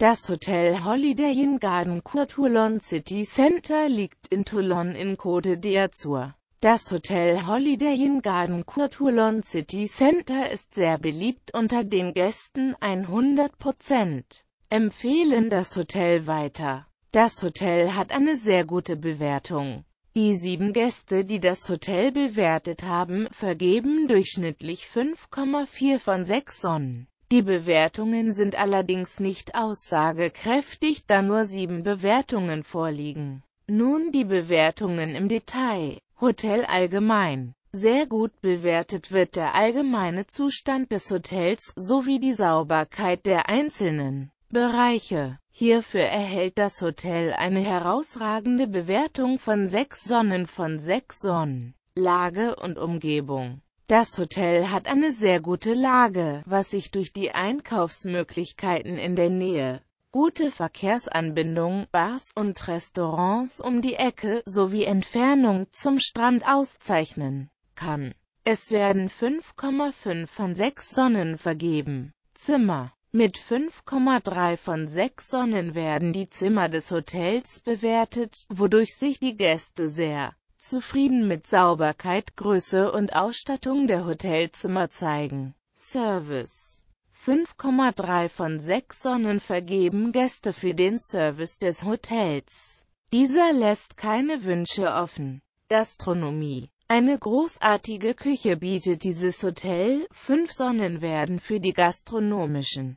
Das Hotel Holiday Inn Garden Cour Toulon City Center liegt in Toulon in Côte d'Azur. Das Hotel Holiday Inn Garden Cour Toulon City Center ist sehr beliebt unter den Gästen 100%. Empfehlen das Hotel weiter. Das Hotel hat eine sehr gute Bewertung. Die sieben Gäste, die das Hotel bewertet haben, vergeben durchschnittlich 5,4 von 6 Sonnen. Die Bewertungen sind allerdings nicht aussagekräftig, da nur sieben Bewertungen vorliegen. Nun die Bewertungen im Detail. Hotel allgemein. Sehr gut bewertet wird der allgemeine Zustand des Hotels sowie die Sauberkeit der einzelnen Bereiche. Hierfür erhält das Hotel eine herausragende Bewertung von sechs Sonnen von sechs Sonnen. Lage und Umgebung. Das Hotel hat eine sehr gute Lage, was sich durch die Einkaufsmöglichkeiten in der Nähe, gute Verkehrsanbindung, Bars und Restaurants um die Ecke sowie Entfernung zum Strand auszeichnen kann. Es werden 5,5 von 6 Sonnen vergeben. Zimmer mit 5,3 von 6 Sonnen werden die Zimmer des Hotels bewertet, wodurch sich die Gäste sehr zufrieden mit Sauberkeit, Größe und Ausstattung der Hotelzimmer zeigen. Service 5,3 von 6 Sonnen vergeben Gäste für den Service des Hotels. Dieser lässt keine Wünsche offen. Gastronomie eine großartige Küche bietet dieses Hotel, 5 Sonnen werden für die gastronomischen